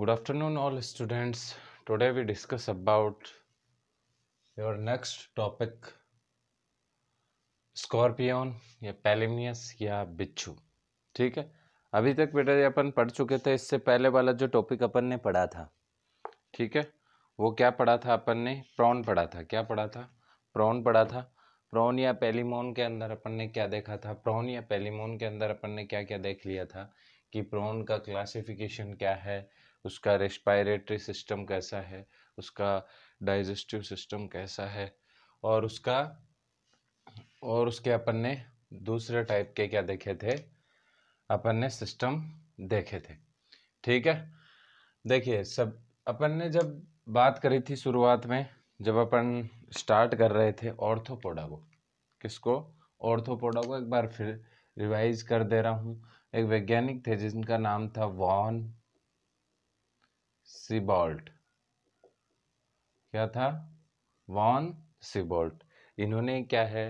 good afternoon all students today we discuss about your next topic scorpion या Palamnaeus या बिच्छू ठीक है अभी तक बेटा ये अपन पढ़ चुके थे इससे पहले वाला जो टॉपिक अपन ने पढ़ा था ठीक है वो क्या पढ़ा था अपन ने प्रॉन पढ़ा था क्या पढ़ा था प्रॉन पढ़ा था प्रॉन या पेलीमोन के अंदर अपन ने क्या देखा था प्रॉन या पेलीमोन के अंदर अपन ने क्या क्या देख लिया था कि प्रॉन का क्लासिफिकेशन क्या है उसका रेस्पायरेटरी सिस्टम कैसा है उसका डाइजेस्टिव सिस्टम कैसा है और उसका और उसके अपन ने दूसरे टाइप के क्या देखे थे अपन ने सिस्टम देखे थे ठीक है देखिए सब अपन ने जब बात करी थी शुरुआत में जब अपन स्टार्ट कर रहे थे ऑर्थोपोडा को किसको ऑर्थोपोडा को एक बार फिर रिवाइज कर दे रहा हूँ एक वैज्ञानिक थे जिनका नाम था वॉन सिबॉल्ट क्या था वॉन सिबॉल्ट इन्होंने क्या है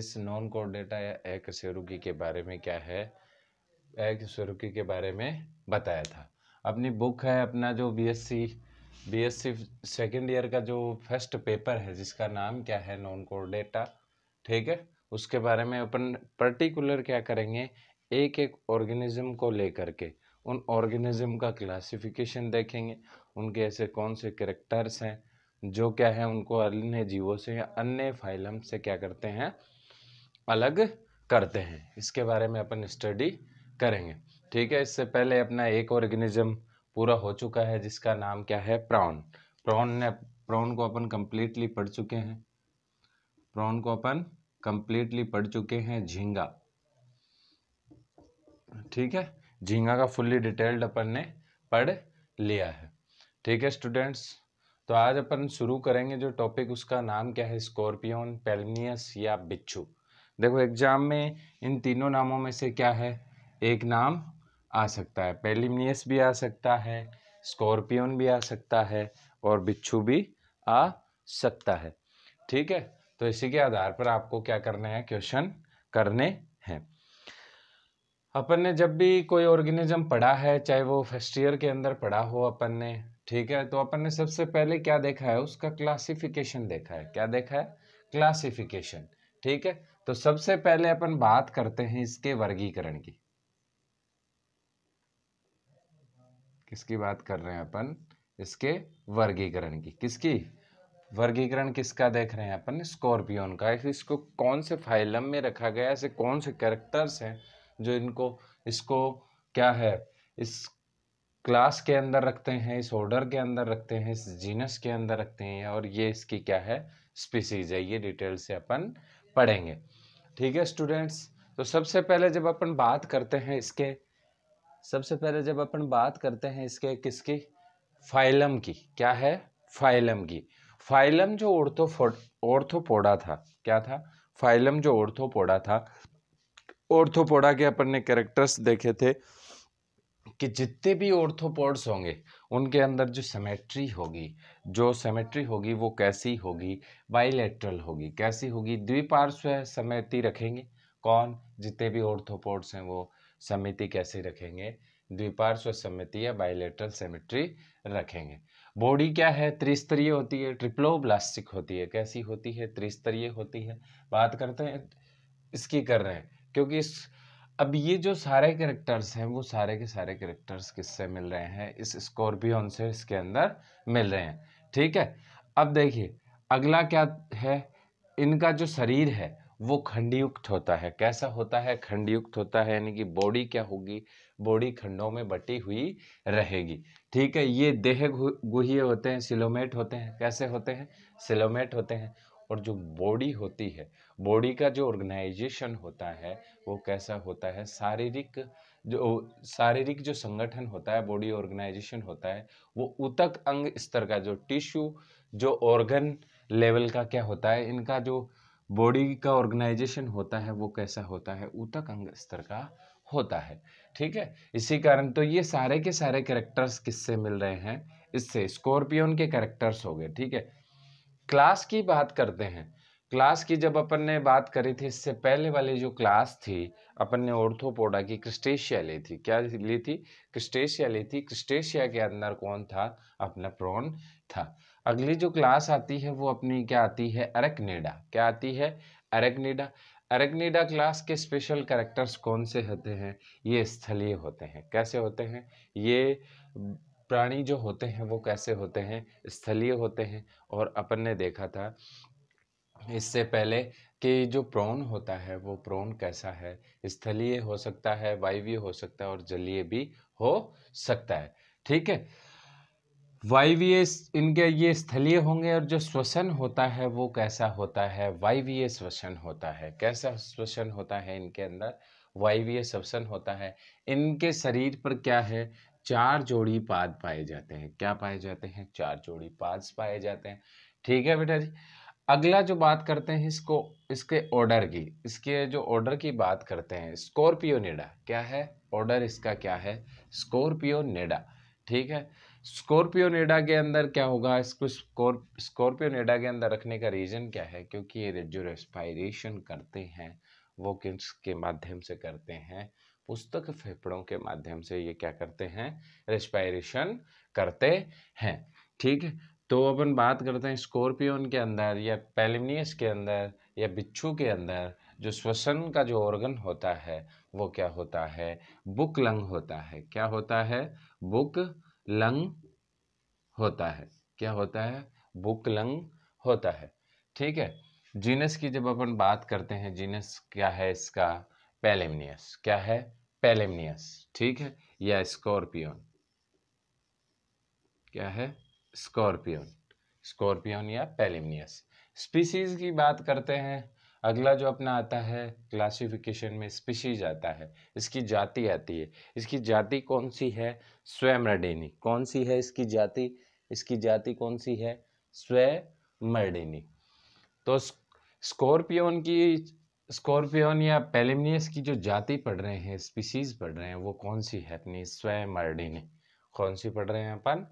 इस नॉन कोर डेटा या एक सरुकी के बारे में क्या है एक सरुकी के बारे में बताया था अपनी बुक है अपना जो बीएससी बीएससी सेकेंड ईयर का जो फर्स्ट पेपर है जिसका नाम क्या है नॉन कोर डेटा ठीक है उसके बारे में अपन पर्टिकुलर क्या करेंगे एक एक ऑर्गेनिज्म को लेकर के उन ऑर्गेनिज्म का क्लासिफिकेशन देखेंगे उनके ऐसे कौन से करेक्टर्स हैं जो क्या है उनको अन्य जीवों से या अन्य फाइलम से क्या करते हैं अलग करते हैं इसके बारे में अपन स्टडी करेंगे ठीक है इससे पहले अपना एक ऑर्गेनिज्म पूरा हो चुका है जिसका नाम क्या है प्रॉन प्रॉन ने प्रॉन को अपन कंप्लीटली पढ़ चुके हैं प्रॉन को अपन कंप्लीटली पढ़ चुके हैं झींगा ठीक है झींगा का फुल्ली डिटेल्ड अपन ने पढ़ लिया है ठीक है स्टूडेंट्स तो आज अपन शुरू करेंगे जो टॉपिक उसका नाम क्या है स्कॉर्पियन पेलनियस या बिच्छू देखो एग्जाम में इन तीनों नामों में से क्या है एक नाम आ सकता है पेलिमनियस भी आ सकता है स्कॉर्पियन भी आ सकता है और बिच्छू भी आ सकता है ठीक है तो इसी के आधार पर आपको क्या करना है क्वेश्चन करने हैं अपन ने जब भी कोई ऑर्गेनिज्म पढ़ा है चाहे वो फर्स्ट ईयर के अंदर पढ़ा हो अपन ने ठीक है तो अपन ने सबसे पहले क्या देखा है उसका क्लासिफिकेशन देखा है क्या देखा है क्लासिफिकेशन ठीक है तो सबसे पहले अपन बात करते हैं इसके वर्गीकरण की किसकी बात कर रहे हैं अपन इसके वर्गीकरण की किसकी वर्गीकरण किसका देख रहे हैं अपन स्कॉर्पियोन का इसको कौन से फाइलम में रखा गया ऐसे कौन से कैरेक्टर्स हैं जो इनको इसको क्या है इस क्लास के अंदर रखते हैं इस ऑर्डर के अंदर रखते हैं इस जीनस के अंदर रखते हैं और ये इसकी क्या है स्पीसीज है ये डिटेल से अपन पढ़ेंगे ठीक है स्टूडेंट्स तो सबसे पहले जब अपन बात करते हैं इसके सबसे पहले जब अपन बात करते हैं इसके किसकी फाइलम की क्या है फाइलम की फाइलम जो ओर्थोफोड ओर्थोपोडा था क्या था फाइलम जो ओर्थोपोडा था ऑर्थोपोडा के अपन ने कैरेक्टर्स देखे थे कि जितने भी ऑर्थोपोड्स होंगे उनके अंदर जो सेमेट्री होगी जो सेमेट्री होगी वो कैसी होगी बाइलेट्रल होगी कैसी होगी द्विपार्श्व समिति रखेंगे कौन जितने भी ऑर्थोपोड्स हैं वो समिति कैसे रखेंगे द्विपार्श्व समिति या बाइलेट्रल सेमेट्री रखेंगे बॉडी क्या है त्रिस्तरीय होती है ट्रिप्लो होती है कैसी होती है त्रिस्तरीय होती है बात करते हैं इसकी कर रहे हैं क्योंकि इस अब ये जो सारे कैरेक्टर्स हैं वो सारे के सारे कैरेक्टर्स किससे मिल रहे हैं इस स्कॉर्पियोन से इसके अंदर मिल रहे हैं ठीक है अब देखिए अगला क्या है इनका जो शरीर है वो खंडयुक्त होता है कैसा होता है खंडयुक्त होता है यानी कि बॉडी क्या होगी बॉडी खंडों में बटी हुई रहेगी ठीक है ये देह गुहे होते हैं सिलोमेट होते हैं कैसे होते हैं सिलोमेट होते हैं और जो बॉडी होती है बॉडी का जो ऑर्गेनाइजेशन होता है वो कैसा होता है शारीरिक जो शारीरिक जो संगठन होता है बॉडी ऑर्गेनाइजेशन होता है वो उतक अंग स्तर का जो टिश्यू जो ऑर्गन लेवल का क्या होता है इनका जो बॉडी का ऑर्गेनाइजेशन होता है वो कैसा होता है उतक अंग स्तर का होता है ठीक है इसी कारण तो ये सारे के सारे कैरेक्टर्स किससे मिल रहे हैं इससे स्कॉर्पियोन के कैरेक्टर्स हो गए ठीक है क्लास की बात करते हैं क्लास की जब अपन ने बात करी थी इससे पहले वाली जो क्लास थी अपन ने ऑर्थोपोडा की क्रिस्टेशिया ली थी क्या ली थी क्रिस्टेशिया ली थी क्रिस्टेशिया के अंदर कौन था अपना प्रोन था अगली जो क्लास आती है वो अपनी क्या आती है अरेक्निडा क्या आती है अरेक्निडा अरेग्निडा क्लास के स्पेशल कैरेक्टर्स कौन से होते हैं ये स्थलीय होते हैं कैसे होते हैं ये प्राणी जो होते हैं वो कैसे होते हैं स्थलीय होते हैं और अपन ने देखा था इससे पहले कि जो प्रोन होता है वो प्रोन कैसा है स्थलीय हो सकता है वायवीय हो सकता है और जलीय भी हो सकता है ठीक है वायवीय इनके ये स्थलीय होंगे और जो श्वसन होता है वो कैसा होता है वायवीय श्वसन होता है कैसा श्वसन होता है इनके अंदर वायवीय श्वसन होता है इनके शरीर पर क्या है चार जोड़ी पाद पाए जाते हैं क्या पाए जाते हैं चार जोड़ी पाद पाए जाते हैं ठीक है बेटा जी अगला जो बात करते हैं इसको इसके ऑर्डर की इसके जो ऑर्डर की बात करते हैं स्कॉर्पियो नेडा क्या है ऑर्डर इसका क्या है स्कॉर्पियो नेडा ठीक है स्कॉर्पियो नेडा के अंदर क्या होगा इसको स्कॉर्पियो नेडा के अंदर रखने का रीज़न क्या है क्योंकि ये जो रेस्पायरेशन करते हैं वो किस के माध्यम से करते हैं पुस्तक फेफड़ों के माध्यम से ये क्या करते हैं रेस्पायरेशन करते हैं ठीक है तो अपन बात करते हैं स्कॉर्पियोन के अंदर या पेलिनियस के अंदर या बिच्छू के अंदर जो श्वसन का जो ऑर्गन होता है वो क्या होता है बुक लंग होता है क्या होता है बुक लंग होता है क्या होता है बुक लंग होता है ठीक है जीनस की जब अपन बात करते हैं जीनस क्या है इसका पेलेमनियस क्या है पेलेमनियस ठीक है या स्कॉर्पियन क्या है स्कॉर्पियन स्कॉर्पियन या पेलेमनियस स्पीसीज की बात करते हैं अगला जो अपना आता है क्लासिफिकेशन में स्पीशीज आता है इसकी जाति आती है इसकी जाति कौन सी है स्वयंडेनी कौन सी है इसकी जाति इसकी जाति कौन सी है स्वयमर्डेनी तो स्कॉर्पियन की स्कॉर्पियन या पेलिमनियस की जो जाति पढ़ रहे हैं स्पीसीज पढ़ रहे हैं वो कौन सी है अपनी स्वय मर्डिनी कौन सी पढ़ रहे हैं अपन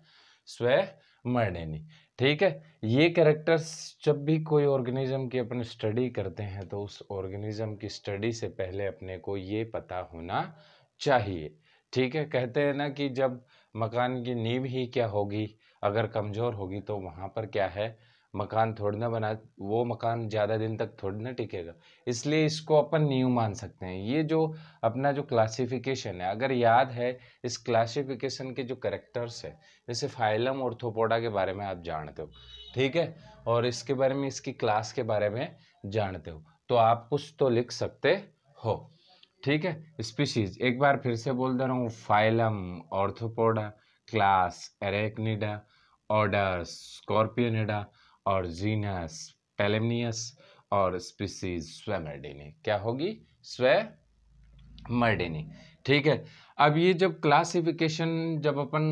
स्वय मर्डिनी ठीक है ये कैरेक्टर्स जब भी कोई ऑर्गेनिज्म की अपन स्टडी करते हैं तो उस ऑर्गेनिज्म की स्टडी से पहले अपने को ये पता होना चाहिए ठीक है कहते हैं ना कि जब मकान की नींव ही क्या होगी अगर कमज़ोर होगी तो वहाँ पर क्या है मकान थोड़ी ना बना वो मकान ज़्यादा दिन तक थोड़ी ना टिकेगा इसलिए इसको अपन न्यू मान सकते हैं ये जो अपना जो क्लासिफिकेशन है अगर याद है इस क्लासिफिकेशन के जो करेक्टर्स है जैसे फाइलम और थोपोडा के बारे में आप जानते हो ठीक है और इसके बारे में इसकी क्लास के बारे में जानते हो तो आप कुछ तो लिख सकते हो ठीक है स्पीशीज एक बार फिर से बोल दे रहा हूँ phylum Arthropoda class Arachnida order Scorpionida और जीनस टेलेमनियस और स्पीसीज स्वेमरडेनी क्या होगी स्वैमर्डेनी ठीक है अब ये जब क्लासिफिकेशन जब अपन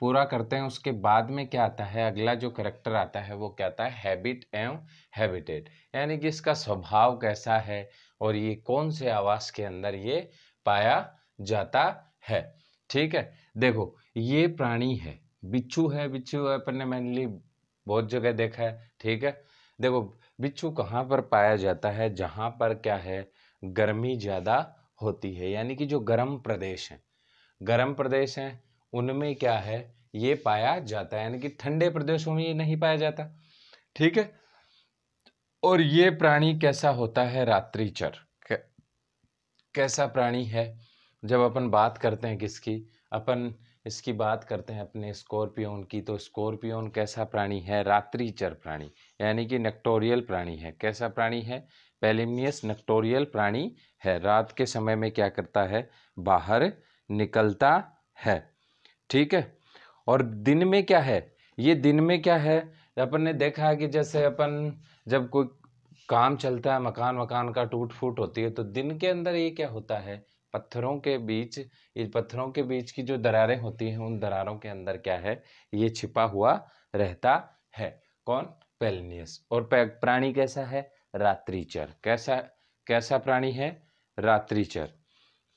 पूरा करते हैं उसके बाद में क्या आता है अगला जो करेक्टर आता है वो क्या आता है हैबिट एवं हैबिटेट यानी कि इसका स्वभाव कैसा है और ये कौन से आवास के अंदर ये पाया जाता है ठीक है देखो ये प्राणी है बिच्छू है बिच्छू अपन ने मेनली बहुत जगह देखा है ठीक है देखो बिच्छू कहाँ पर पाया जाता है जहाँ पर क्या है गर्मी ज़्यादा होती है यानी कि जो गर्म प्रदेश हैं गर्म प्रदेश हैं उनमें क्या है ये पाया जाता है यानी कि ठंडे प्रदेशों में ये नहीं पाया जाता ठीक है और ये प्राणी कैसा होता है रात्रिचर कैसा प्राणी है जब अपन बात करते हैं किसकी अपन इसकी बात करते हैं अपने स्कॉर्पियोन की तो स्कॉर्पियोन कैसा प्राणी है रात्रिचर प्राणी यानी कि नेक्टोरियल प्राणी है कैसा प्राणी है पेलिमियस नेक्टोरियल प्राणी है रात के समय में क्या करता है बाहर निकलता है ठीक है और दिन में क्या है ये दिन में क्या है अपन ने देखा है कि जैसे अपन जब कोई काम चलता है मकान वकान का टूट फूट होती है तो दिन के अंदर ये क्या होता है पत्थरों के बीच इस पत्थरों के बीच की जो दरारें होती हैं उन दरारों के अंदर क्या है ये छिपा हुआ रहता है कौन पेलनियस और प्राणी कैसा है रात्रिचर कैसा कैसा प्राणी है रात्रिचर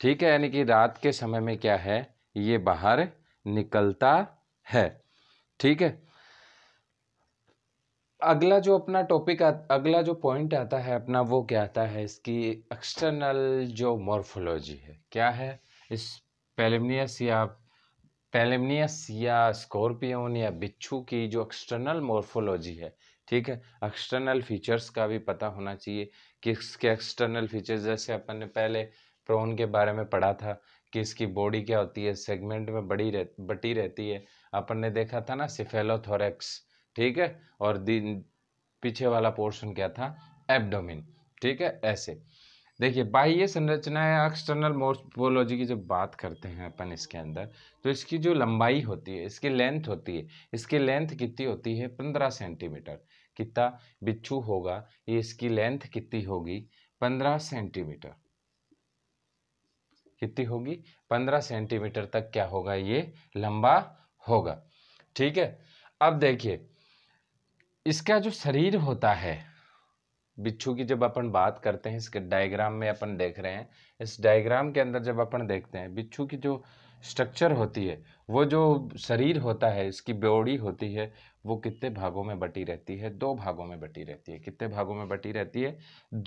ठीक है यानी कि रात के समय में क्या है ये बाहर निकलता है ठीक है अगला जो अपना टॉपिक अगला जो पॉइंट आता है अपना वो क्या आता है इसकी एक्सटर्नल जो मॉर्फोलॉजी है क्या है इस पेलेमनियस या पेलेमनियस या स्कॉर्पियोन या बिच्छू की जो एक्सटर्नल मॉर्फोलॉजी है ठीक है एक्सटर्नल फीचर्स का भी पता होना चाहिए कि इसके एक्सटर्नल फीचर्स जैसे अपन ने पहले प्रोन के बारे में पढ़ा था कि इसकी बॉडी क्या होती है सेगमेंट में बड़ी रह, बटी रहती है अपन ने देखा था ना सिफेलोथोरेक्स ठीक है और दिन पीछे वाला पोर्शन क्या था एब्डोमिन ठीक है ऐसे देखिए बाह्य संरचना या एक्सटर्नल मोर्फोलॉजी की जब बात करते हैं अपन इसके अंदर तो इसकी जो लंबाई होती है इसकी लेंथ होती है इसकी लेंथ कितनी होती है पंद्रह सेंटीमीटर कितना बिच्छू होगा ये इसकी लेंथ कितनी होगी पंद्रह सेंटीमीटर कितनी होगी पंद्रह सेंटीमीटर तक क्या होगा ये लंबा होगा ठीक है अब देखिए इसका जो शरीर होता है बिच्छू की जब अपन बात करते हैं इसके डायग्राम में अपन देख रहे हैं इस डायग्राम के अंदर जब अपन देखते हैं बिच्छू की जो स्ट्रक्चर होती है वो जो शरीर होता है इसकी ब्योडी होती है वो कितने भागों में बटी रहती है दो भागों में बटी रहती है कितने भागों में बटी रहती है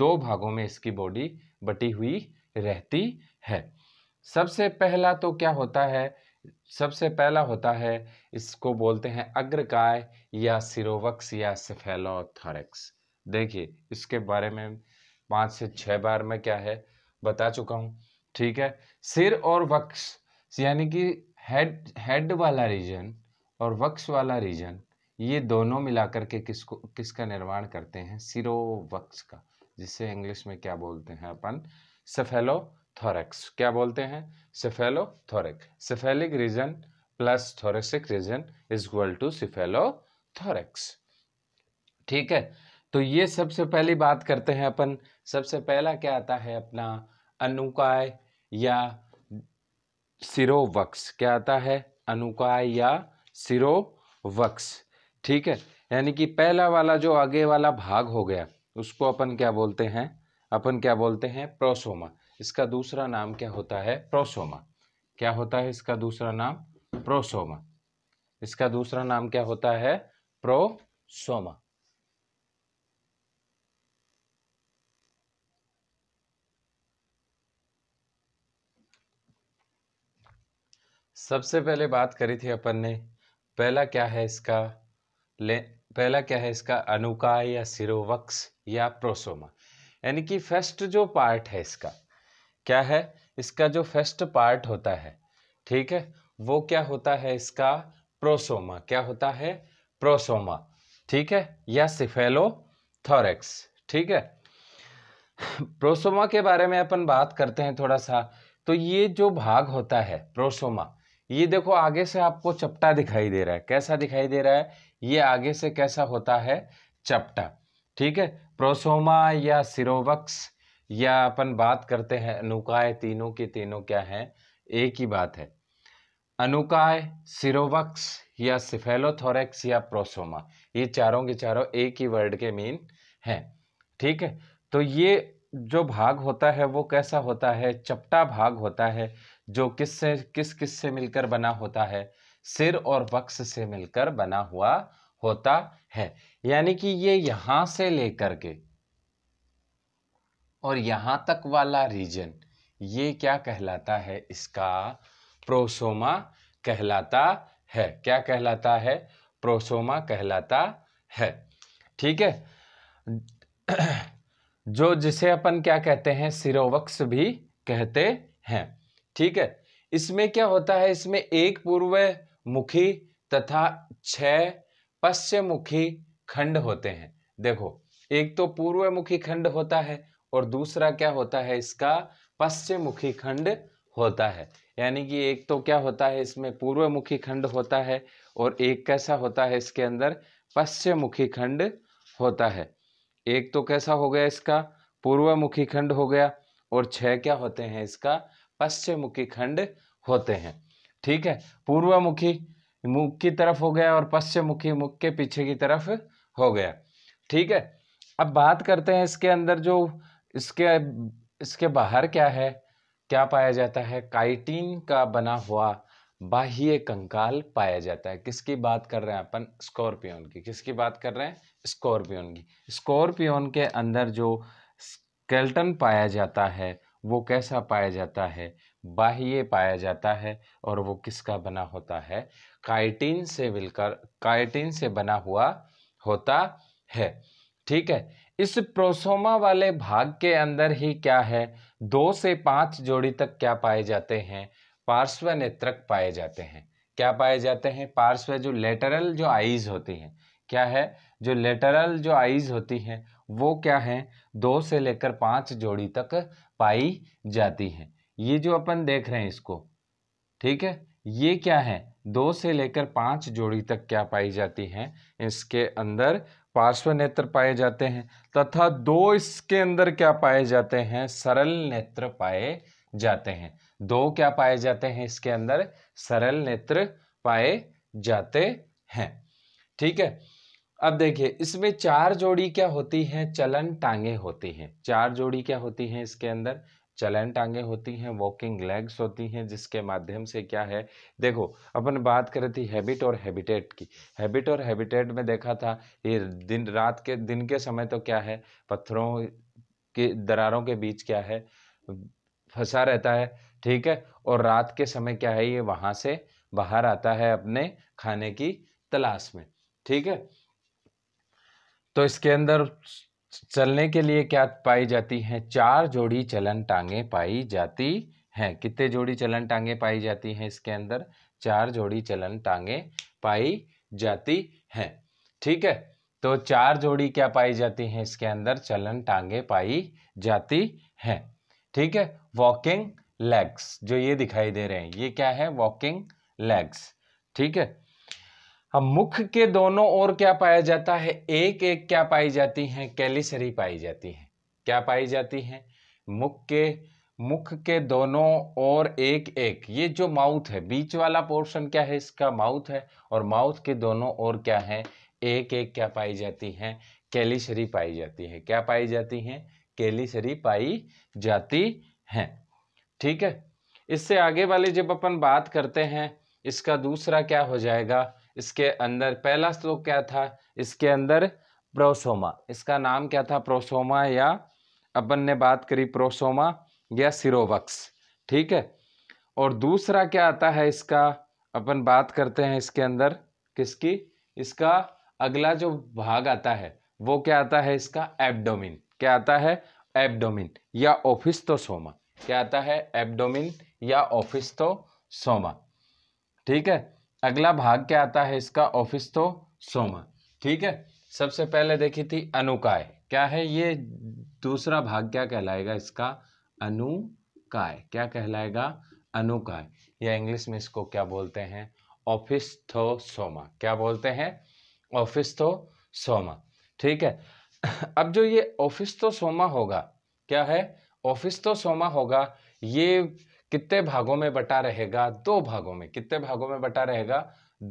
दो भागों में इसकी बॉडी बटी हुई रहती है सबसे पहला तो क्या होता है सबसे पहला होता है इसको बोलते हैं अग्रकाय या सिरोवक्स या सेफेलोथोरेक्स देखिए इसके बारे में पांच से छह बार में क्या है बता चुका हूँ ठीक है सिर और वक्स यानी कि हेड हेड वाला रीजन और वक्स वाला रीजन ये दोनों मिलाकर के किसको किसका निर्माण करते हैं सिरो का जिसे इंग्लिश में क्या बोलते हैं अपन सफेलो थोरेक्स क्या बोलते हैं cephalo cephalothoracic cephalic region plus thoracic region is equal to cephalothorax ठीक है तो ये सबसे पहली बात करते हैं अपन सबसे पहला क्या आता है अपना अनुकाय या सिरोवक्स क्या आता है अनुकाय या सिरोवक्स ठीक है यानी कि पहला वाला जो आगे वाला भाग हो गया उसको अपन क्या बोलते हैं अपन क्या बोलते हैं प्रोसोमा इसका दूसरा नाम क्या होता है प्रोसोमा क्या होता है इसका दूसरा नाम प्रोसोमा इसका दूसरा नाम क्या होता है प्रोसोमा सबसे पहले बात करी थी अपन ने पहला क्या है इसका ले पहला क्या है इसका अनुकाय या सिरोवक्स या प्रोसोमा यानी कि फर्स्ट जो पार्ट है इसका क्या है इसका जो फर्स्ट पार्ट होता है ठीक है वो क्या होता है इसका प्रोसोमा क्या होता है प्रोसोमा ठीक है या थॉरेक्स ठीक है प्रोसोमा के बारे में अपन बात करते हैं थोड़ा सा तो ये जो भाग होता है प्रोसोमा ये देखो आगे से आपको चपटा दिखाई दे रहा है कैसा दिखाई दे रहा है ये आगे से कैसा होता है चपटा ठीक है प्रोसोमा या सिरोवक्स या अपन बात करते हैं अनुकाय तीनों के तीनों क्या हैं एक ही बात है अनुकाय सिरोवक्स या सिफेलोथोरेक्स या प्रोसोमा ये चारों के चारों एक ही वर्ड के मीन हैं ठीक है तो ये जो भाग होता है वो कैसा होता है चपटा भाग होता है जो किस से किस किस से मिलकर बना होता है सिर और वक्स से मिलकर बना हुआ होता है यानी कि ये यहाँ से लेकर के और यहाँ तक वाला रीजन ये क्या कहलाता है इसका प्रोसोमा कहलाता है क्या कहलाता है प्रोसोमा कहलाता है ठीक है जो जिसे अपन क्या कहते हैं सिरोवक्स भी कहते हैं ठीक है इसमें क्या होता है इसमें एक पूर्व मुखी तथा छह पश्चिम मुखी खंड होते हैं देखो एक तो पूर्व मुखी खंड होता है और दूसरा क्या होता है इसका पश्चिमुखी खंड होता है यानी कि एक तो क्या होता है इसमें पूर्वमुखी खंड होता है और एक कैसा होता है इसके अंदर पश्चिमुखी खंड होता है एक तो कैसा हो गया इसका पूर्वमुखी खंड हो गया और छह क्या होते हैं इसका पश्चिमुखी खंड होते हैं ठीक है पूर्वमुखी मुख की तरफ हो गया और पश्चिमुखी मुख के पीछे की तरफ हो गया ठीक है अब बात करते हैं इसके अंदर जो इसके इसके बाहर क्या है क्या पाया जाता है काइटीन का बना हुआ बाह्य कंकाल पाया जाता है किसकी बात कर रहे हैं अपन स्कॉर्पियोन की किसकी बात कर रहे हैं स्कॉर्पियन की स्कॉर्पियोन के अंदर जो स्केल्टन पाया जाता है वो कैसा पाया जाता है बाह्य पाया जाता है और वो किसका बना होता है काइटीन से मिलकर काइटीन से बना हुआ होता है ठीक है इस प्रोसोमा वाले भाग के अंदर ही क्या है दो से पांच जोड़ी तक क्या पाए जाते हैं पार्श्व नेत्रक पाए जाते हैं क्या पाए जाते हैं पार्श्व जो लेटरल जो आईज होती हैं क्या है जो लेटरल जो आईज होती हैं वो क्या है दो से लेकर पांच जोड़ी तक पाई जाती हैं ये जो अपन देख रहे हैं इसको ठीक है ये क्या है दो से लेकर पांच जोड़ी तक क्या पाई जाती हैं इसके अंदर पार्श्व नेत्र पाए जाते हैं तथा दो इसके अंदर क्या पाए जाते हैं सरल नेत्र पाए जाते हैं दो क्या पाए जाते हैं इसके अंदर सरल नेत्र पाए जाते हैं ठीक है अब देखिए इसमें चार जोड़ी क्या होती है चलन टांगे होती हैं चार जोड़ी क्या होती हैं इसके अंदर चलन टांगे होती हैं वॉकिंग लेग्स होती हैं जिसके माध्यम से क्या है देखो अपन बात करें थी हैबिट और हैबिटेट की हैबिट और हैबिटेट में देखा था ये दिन रात के दिन के समय तो क्या है पत्थरों के दरारों के बीच क्या है फंसा रहता है ठीक है और रात के समय क्या है ये वहाँ से बाहर आता है अपने खाने की तलाश में ठीक है तो इसके अंदर चलने के लिए क्या पाई जाती हैं चार जोड़ी चलन टांगे पाई जाती हैं कितने जोड़ी चलन टांगे पाई जाती हैं इसके अंदर चार जोड़ी चलन टांगे पाई जाती हैं ठीक है तो चार जोड़ी क्या पाई जाती हैं इसके अंदर चलन टांगे पाई जाती हैं ठीक है वॉकिंग लेग्स जो ये दिखाई दे रहे हैं ये क्या है वॉकिंग लेग्स ठीक है अब मुख के दोनों ओर क्या पाया जाता है एक एक क्या पाई जाती हैं कैलिसरी पाई जाती हैं क्या पाई जाती हैं मुख के मुख के दोनों ओर एक एक ये जो माउथ है बीच वाला पोर्शन क्या है इसका माउथ है और माउथ के दोनों ओर क्या है एक एक क्या पाई जाती हैं कैलिसरी पाई जाती है क्या पाई जाती हैं कैलिसरी पाई जाती हैं ठीक है इससे आगे वाले जब अपन बात करते हैं इसका दूसरा क्या हो जाएगा इसके अंदर पहला श्लोक क्या था इसके अंदर प्रोसोमा इसका नाम क्या था प्रोसोमा या अपन ने बात करी प्रोसोमा या सिरोवक्स ठीक है और दूसरा क्या आता है इसका अपन बात करते हैं इसके अंदर किसकी इसका अगला जो भाग आता है वो क्या आता है इसका एब्डोमिन क्या आता है एब्डोमिन या ऑफिस्तोसोमा क्या आता है एब्डोमिन या ऑफिस्तोसोमा ठीक है अगला भाग क्या आता है इसका ऑफिस तो सोमा ठीक है सबसे पहले देखी थी अनुकाय क्या है ये दूसरा भाग क्या कहलाएगा इसका अनुकाय क्या कहलाएगा अनुकाय या इंग्लिश में इसको क्या बोलते हैं ऑफिस थो सोमा क्या बोलते हैं ऑफिस थो सोमा ठीक है अब जो ये ऑफिस तो सोमा होगा क्या है ऑफिस तो सोमा होगा ये कितने भागों में बटा रहेगा दो भागों में कितने भागों में बटा रहेगा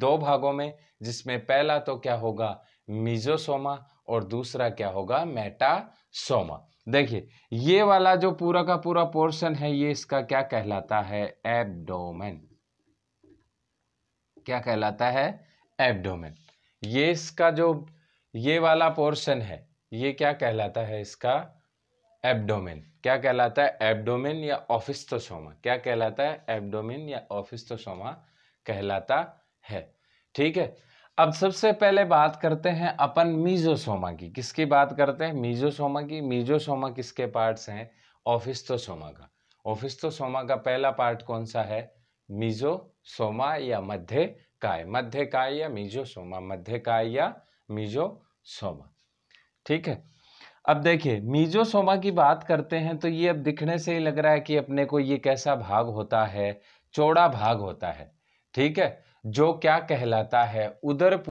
दो भागों में जिसमें पहला तो क्या होगा मिजोसोमा और दूसरा क्या होगा मेटासोमा देखिए ये वाला जो पूरा का पूरा पोर्शन है ये इसका क्या कहलाता है एब्डोमेन क्या कहलाता है एब्डोमेन ये इसका जो ये वाला पोर्शन है ये क्या कहलाता है इसका एब्डोमेन क्या कहलाता है एब्डोमेन या ऑफिस्तोसोमा क्या कहलाता है एब्डोमेन या ऑफिस्तोसोमा कहलाता है ठीक है अब सबसे पहले बात करते हैं अपन मीजोसोमा की किसकी बात करते हैं मीजोसोमा की मीजोसोमा किसके पार्ट्स हैं ऑफिस्तोसोमा का ऑफिस्तोसोमा का पहला पार्ट कौन सा है मीजोसोमा या मध्य काय मध्य काय या मीजोसोमा मध्य काय या मीजोसोमा ठीक है अब देखिए मीजोसोमा की बात करते हैं तो ये अब दिखने से ही लग रहा है कि अपने को ये कैसा भाग होता है चौड़ा भाग होता है ठीक है जो क्या कहलाता है उदर